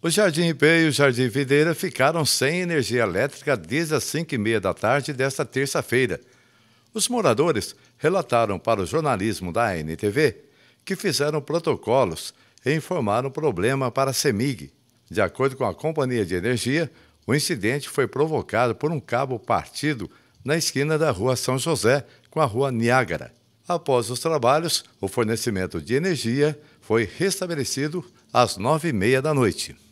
O Jardim Ipê e o Jardim Videira ficaram sem energia elétrica desde as 5h30 da tarde desta terça-feira. Os moradores relataram para o jornalismo da ANTV que fizeram protocolos e informaram o problema para a CEMIG. De acordo com a Companhia de Energia, o incidente foi provocado por um cabo partido na esquina da Rua São José com a Rua Niágara. Após os trabalhos, o fornecimento de energia foi restabelecido às nove e meia da noite.